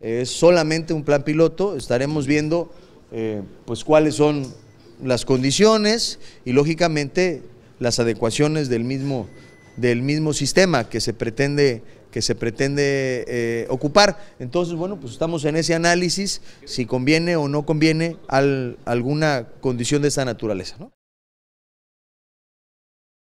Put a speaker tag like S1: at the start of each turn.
S1: es solamente un plan piloto, estaremos viendo eh, pues cuáles son las condiciones y lógicamente las adecuaciones del mismo, del mismo sistema que se pretende, que se pretende eh, ocupar. Entonces, bueno, pues estamos en ese análisis si conviene o no conviene alguna condición de esta naturaleza. ¿no?